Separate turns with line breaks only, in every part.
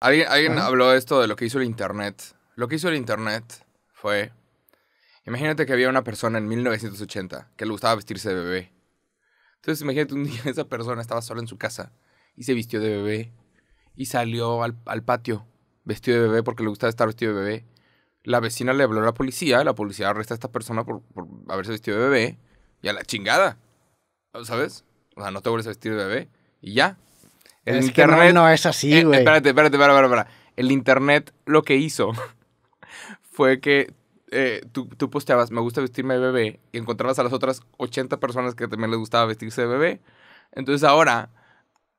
Alguien, habló habló esto de lo que hizo el Internet. Lo que hizo el Internet fue... Imagínate que había una persona en 1980 que le gustaba vestirse de bebé. Entonces imagínate un día esa persona estaba sola en su casa y se vistió de bebé y salió al, patio vestido de bebé porque le gustaba estar vestido de bebé. La vecina le habló a la policía, la policía arresta a esta persona por, haberse vestido de bebé y a la chingada. ¿Sabes? O sea, no te vuelves a vestir de bebé y ya, el es internet. no, es
así, eh, güey. espérate,
espérate, El internet lo que hizo fue que eh, tú, tú, posteabas, me gusta vestirme de bebé, y encontrabas a las otras 80 personas que también les gustaba vestirse de bebé. Entonces ahora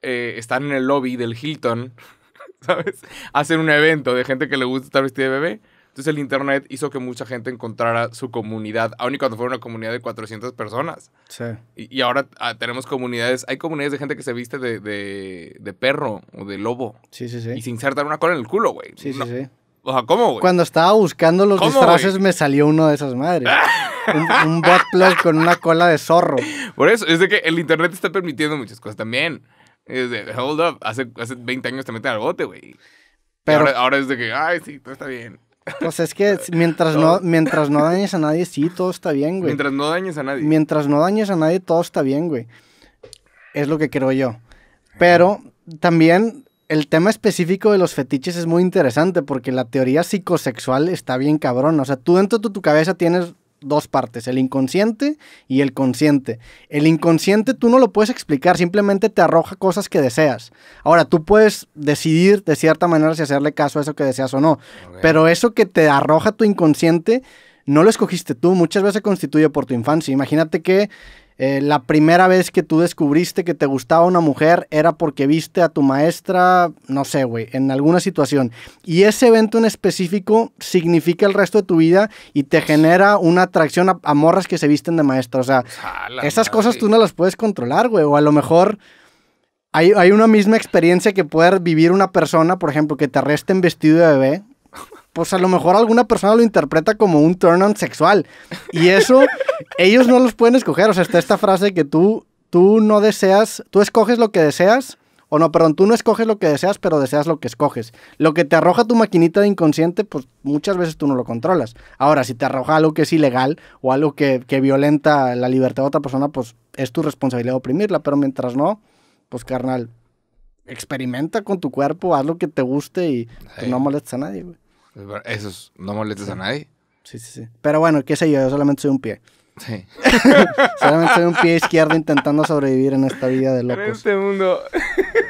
eh, están en el lobby del Hilton, ¿sabes? Hacen un evento de gente que le gusta estar vestida de bebé entonces el Internet hizo que mucha gente encontrara su comunidad, aun y cuando fuera una comunidad de 400 personas. Sí. Y, ahora ah, tenemos comunidades, hay comunidades de gente que se viste de, perro o de lobo. Sí, sí, sí. Y se insertan una cola en el culo, güey. Sí, sí, sí. O sea, ¿cómo, güey? Cuando
estaba buscando los disfraces me salió uno de esas madres. un, bot plug con una cola de zorro.
Por eso, es de que el internet está permitiendo muchas cosas también. Es de, hold up, hace, hace 20 años te meten al bote, güey. Pero ahora, es de que, ay, sí, todo está bien.
Pues es que mientras no, mientras no dañes a nadie, sí, todo está bien, güey. Mientras
no dañes a nadie.
Mientras no dañes a nadie, todo está bien, güey. Es lo que creo yo. Pero también el tema específico de los fetiches es muy interesante porque la teoría psicosexual está bien cabrón. O sea, tú dentro de tu cabeza tienes dos partes, el inconsciente y el consciente. El inconsciente tú no lo puedes explicar, simplemente te arroja cosas que deseas. Ahora, tú puedes decidir de cierta manera si hacerle caso a eso que deseas o no, pero eso que te arroja tu inconsciente no lo escogiste tú, muchas veces constituye por tu infancia. Imagínate que eh, la primera vez que tú descubriste que te gustaba una mujer era porque viste a tu maestra, no sé, güey, en alguna situación. Y ese evento en específico significa el resto de tu vida y te genera una atracción a, morras que se visten de maestra. O sea, esas cosas tú no las puedes controlar, güey. O a lo mejor hay, una misma experiencia que poder vivir una persona, por ejemplo, que te arresten vestido de bebé pues a lo mejor alguna persona lo interpreta como un turn on sexual. Y eso ellos no los pueden escoger. O sea, está esta frase que tú, tú no deseas, tú escoges lo que deseas. O no, perdón, tú no escoges lo que deseas, pero deseas lo que escoges. Lo que te arroja tu maquinita de inconsciente, pues muchas veces tú no lo controlas. Ahora, si te arroja algo que es ilegal o algo que, que violenta la libertad de otra persona, pues es tu responsabilidad oprimirla. Pero mientras no, pues carnal, experimenta con tu cuerpo, haz lo que te guste y pues, no molestes a nadie, güey.
Eso es, no molestes a nadie. Sí, sí, sí.
Pero bueno, qué sé yo, yo solamente soy un pie. Sí. solamente soy un pie izquierdo intentando sobrevivir en esta vida de locos. En
este mundo.